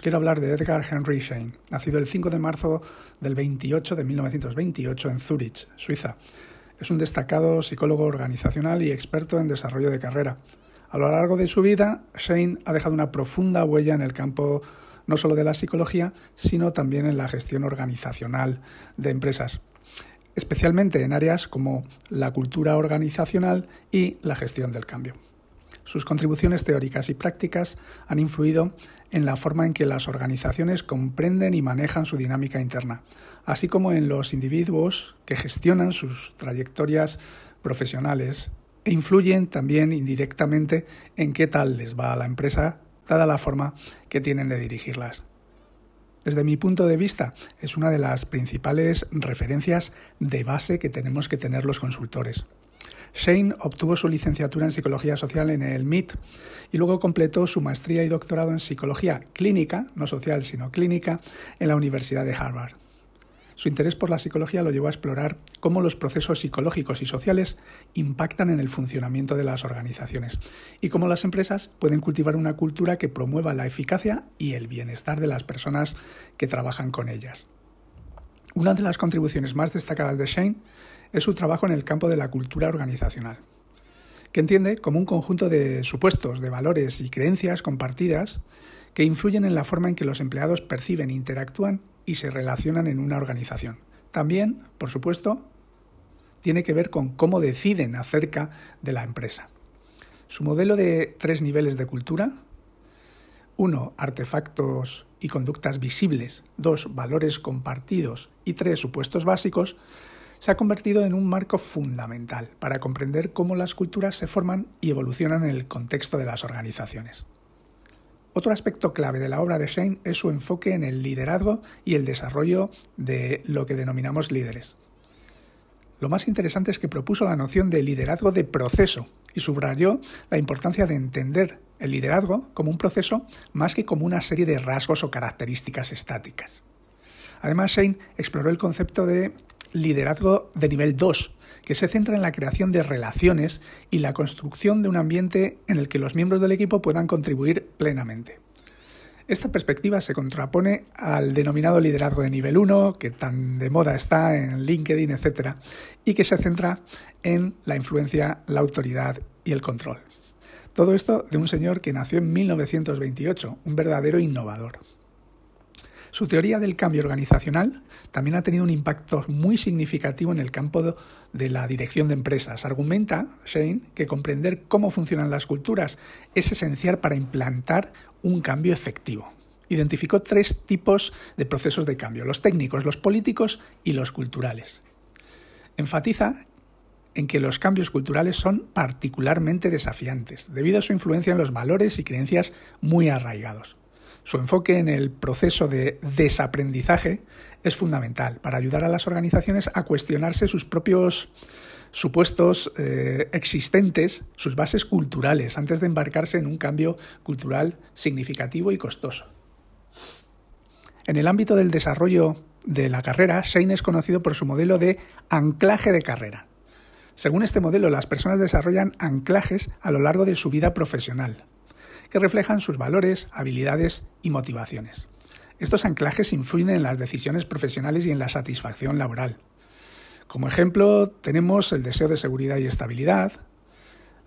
quiero hablar de Edgar Henry Shane, nacido el 5 de marzo del 28 de 1928 en Zurich, Suiza. Es un destacado psicólogo organizacional y experto en desarrollo de carrera. A lo largo de su vida, Shane ha dejado una profunda huella en el campo no solo de la psicología, sino también en la gestión organizacional de empresas, especialmente en áreas como la cultura organizacional y la gestión del cambio. Sus contribuciones teóricas y prácticas han influido en la forma en que las organizaciones comprenden y manejan su dinámica interna, así como en los individuos que gestionan sus trayectorias profesionales e influyen también indirectamente en qué tal les va a la empresa, dada la forma que tienen de dirigirlas. Desde mi punto de vista, es una de las principales referencias de base que tenemos que tener los consultores. Shane obtuvo su licenciatura en Psicología Social en el MIT y luego completó su maestría y doctorado en Psicología Clínica, no social, sino clínica, en la Universidad de Harvard. Su interés por la psicología lo llevó a explorar cómo los procesos psicológicos y sociales impactan en el funcionamiento de las organizaciones y cómo las empresas pueden cultivar una cultura que promueva la eficacia y el bienestar de las personas que trabajan con ellas. Una de las contribuciones más destacadas de Shane es su trabajo en el campo de la cultura organizacional, que entiende como un conjunto de supuestos, de valores y creencias compartidas que influyen en la forma en que los empleados perciben, interactúan y se relacionan en una organización. También, por supuesto, tiene que ver con cómo deciden acerca de la empresa. Su modelo de tres niveles de cultura, 1. Artefactos y conductas visibles, 2. Valores compartidos y 3. Supuestos básicos, se ha convertido en un marco fundamental para comprender cómo las culturas se forman y evolucionan en el contexto de las organizaciones. Otro aspecto clave de la obra de Shane es su enfoque en el liderazgo y el desarrollo de lo que denominamos líderes. Lo más interesante es que propuso la noción de liderazgo de proceso y subrayó la importancia de entender el liderazgo como un proceso más que como una serie de rasgos o características estáticas. Además, Shane exploró el concepto de liderazgo de nivel 2, que se centra en la creación de relaciones y la construcción de un ambiente en el que los miembros del equipo puedan contribuir plenamente. Esta perspectiva se contrapone al denominado liderazgo de nivel 1, que tan de moda está en LinkedIn, etc., y que se centra en la influencia, la autoridad y el control. Todo esto de un señor que nació en 1928, un verdadero innovador. Su teoría del cambio organizacional también ha tenido un impacto muy significativo en el campo de la dirección de empresas. Argumenta Shane que comprender cómo funcionan las culturas es esencial para implantar un cambio efectivo. Identificó tres tipos de procesos de cambio, los técnicos, los políticos y los culturales. Enfatiza en que los cambios culturales son particularmente desafiantes, debido a su influencia en los valores y creencias muy arraigados. Su enfoque en el proceso de desaprendizaje es fundamental para ayudar a las organizaciones a cuestionarse sus propios supuestos eh, existentes, sus bases culturales, antes de embarcarse en un cambio cultural significativo y costoso. En el ámbito del desarrollo de la carrera, Shane es conocido por su modelo de anclaje de carrera. Según este modelo, las personas desarrollan anclajes a lo largo de su vida profesional que reflejan sus valores, habilidades y motivaciones. Estos anclajes influyen en las decisiones profesionales y en la satisfacción laboral. Como ejemplo, tenemos el deseo de seguridad y estabilidad,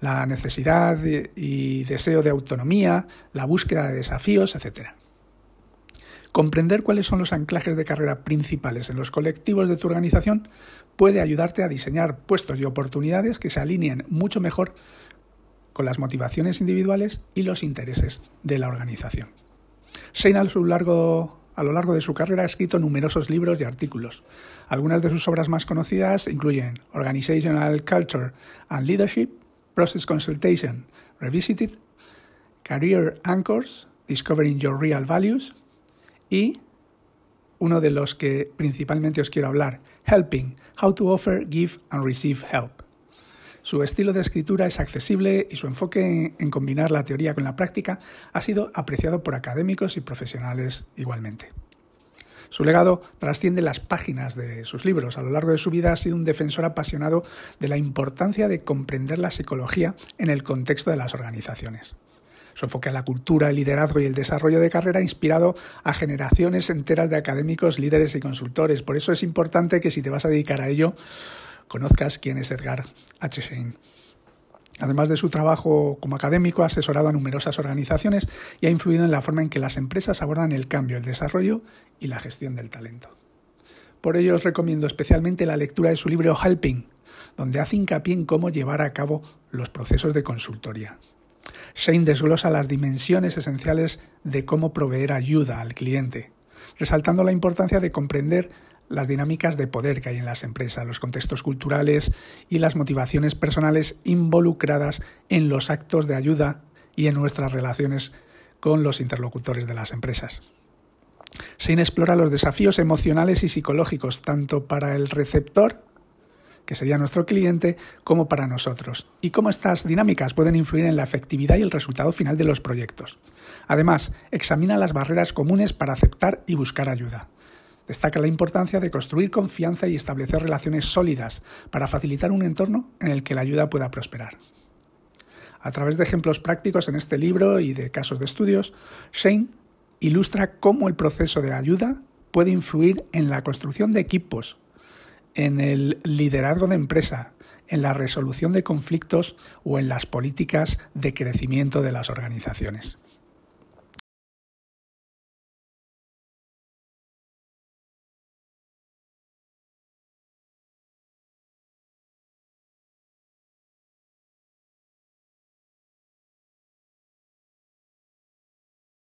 la necesidad y deseo de autonomía, la búsqueda de desafíos, etc. Comprender cuáles son los anclajes de carrera principales en los colectivos de tu organización puede ayudarte a diseñar puestos y oportunidades que se alineen mucho mejor con las motivaciones individuales y los intereses de la organización. Shane a lo largo de su carrera ha escrito numerosos libros y artículos. Algunas de sus obras más conocidas incluyen Organizational Culture and Leadership, Process Consultation, Revisited, Career Anchors, Discovering Your Real Values y uno de los que principalmente os quiero hablar, Helping, How to Offer, Give and Receive Help. Su estilo de escritura es accesible y su enfoque en combinar la teoría con la práctica ha sido apreciado por académicos y profesionales igualmente. Su legado trasciende las páginas de sus libros. A lo largo de su vida ha sido un defensor apasionado de la importancia de comprender la psicología en el contexto de las organizaciones. Su enfoque a la cultura, el liderazgo y el desarrollo de carrera ha inspirado a generaciones enteras de académicos, líderes y consultores. Por eso es importante que si te vas a dedicar a ello, conozcas quién es Edgar H. Shane. Además de su trabajo como académico, ha asesorado a numerosas organizaciones y ha influido en la forma en que las empresas abordan el cambio, el desarrollo y la gestión del talento. Por ello os recomiendo especialmente la lectura de su libro Helping, donde hace hincapié en cómo llevar a cabo los procesos de consultoría. Shane desglosa las dimensiones esenciales de cómo proveer ayuda al cliente, resaltando la importancia de comprender las dinámicas de poder que hay en las empresas, los contextos culturales y las motivaciones personales involucradas en los actos de ayuda y en nuestras relaciones con los interlocutores de las empresas. Sin explora los desafíos emocionales y psicológicos, tanto para el receptor, que sería nuestro cliente, como para nosotros, y cómo estas dinámicas pueden influir en la efectividad y el resultado final de los proyectos. Además, examina las barreras comunes para aceptar y buscar ayuda. Destaca la importancia de construir confianza y establecer relaciones sólidas para facilitar un entorno en el que la ayuda pueda prosperar. A través de ejemplos prácticos en este libro y de casos de estudios, Shane ilustra cómo el proceso de ayuda puede influir en la construcción de equipos, en el liderazgo de empresa, en la resolución de conflictos o en las políticas de crecimiento de las organizaciones.